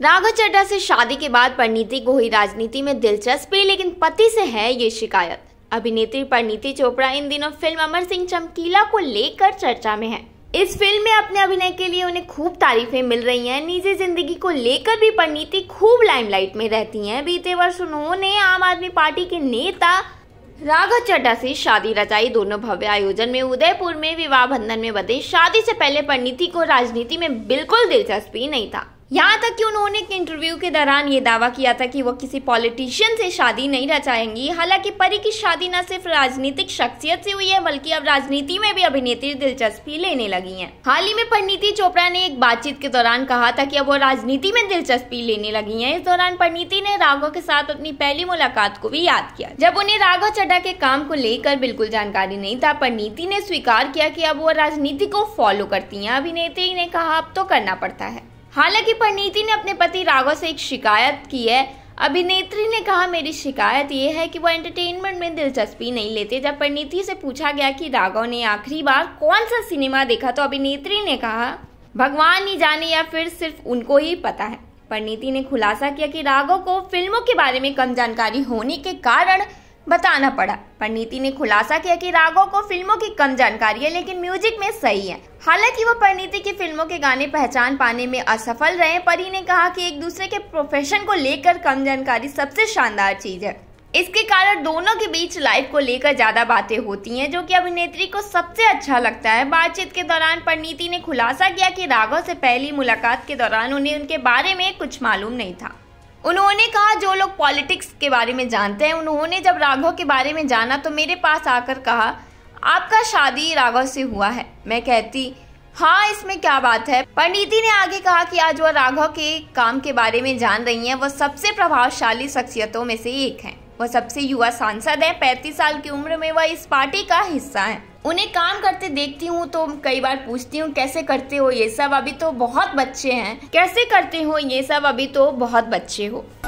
राघव चड्डा से शादी के बाद परिणीति को हुई राजनीति में दिलचस्पी लेकिन पति से है ये शिकायत अभिनेत्री परिणीति चोपड़ा इन दिनों फिल्म अमर सिंह चमकीला को लेकर चर्चा में है इस फिल्म में अपने अभिनय के लिए उन्हें खूब तारीफें मिल रही हैं निजी जिंदगी को लेकर भी परिणीति खूब लाइमलाइट में रहती हैं बीते वर्ष उन्होंने आम आदमी पार्टी के नेता राघव चड्डा से शादी रचाई दोनों भव्य आयोजन में उदयपुर में विवाह बंधन में बधे शादी से पहले परिणीति को राजनीति में बिल्कुल दिलचस्पी नहीं था यहाँ तक कि उन्होंने एक इंटरव्यू के दौरान ये दावा किया था कि वह किसी पॉलिटिशियन से शादी नहीं रचाएंगी हालांकि परी की शादी न सिर्फ राजनीतिक शख्सियत से हुई है बल्कि अब राजनीति में भी अभिनेत्री दिलचस्पी लेने लगी हैं। हाल ही में परिणीति चोपड़ा ने एक बातचीत के दौरान कहा था कि अब वो राजनीति में दिलचस्पी लेने लगी है इस दौरान परिणीति ने राघव के साथ अपनी पहली मुलाकात को भी याद किया जब उन्हें राघव चड्डा के काम को लेकर बिल्कुल जानकारी नहीं था परिणीति ने स्वीकार किया की अब वो राजनीति को फॉलो करती है अभिनेत्री ने कहा अब तो करना पड़ता है हालांकि परिणीति ने अपने पति राघव से एक शिकायत की है अभिनेत्री ने कहा मेरी शिकायत ये है कि वो एंटरटेनमेंट में दिलचस्पी नहीं लेते जब परिणीति से पूछा गया कि राघव ने आखिरी बार कौन सा सिनेमा देखा तो अभिनेत्री ने कहा भगवान ही जाने या फिर सिर्फ उनको ही पता है परिणीति ने खुलासा किया कि राघव को फिल्मों के बारे में कम जानकारी होने के कारण बताना पड़ा नीति ने खुलासा किया कि राघव को फिल्मों की कम जानकारी है लेकिन म्यूजिक में सही है हालांकि वो परिणीति की फिल्मों के गाने पहचान पाने में असफल रहे परी ने कहा कि एक दूसरे के प्रोफेशन को लेकर कम जानकारी सबसे शानदार चीज है इसके कारण दोनों के बीच लाइफ को लेकर ज्यादा बातें होती हैं जो कि अभिनेत्री को सबसे अच्छा लगता है बातचीत के दौरान परिणीति ने खुलासा किया कि राघव से पहली मुलाकात के दौरान उन्हें उनके बारे में कुछ मालूम नहीं था उन्होंने कहा जो लोग पॉलिटिक्स के बारे में जानते हैं उन्होंने जब राघव के बारे में जाना तो मेरे पास आकर कहा आपका शादी राघव से हुआ है मैं कहती हाँ इसमें क्या बात है पंडिती ने आगे कहा कि आज वह राघव के काम के बारे में जान रही हैं वह सबसे प्रभावशाली शख्सियतों में से एक हैं वह सबसे युवा सांसद हैं पैंतीस साल की उम्र में वह इस पार्टी का हिस्सा हैं उन्हें काम करते देखती हूँ तो कई बार पूछती हूँ कैसे करते हो ये सब अभी तो बहुत बच्चे हैं कैसे करते हो ये सब अभी तो बहुत बच्चे हो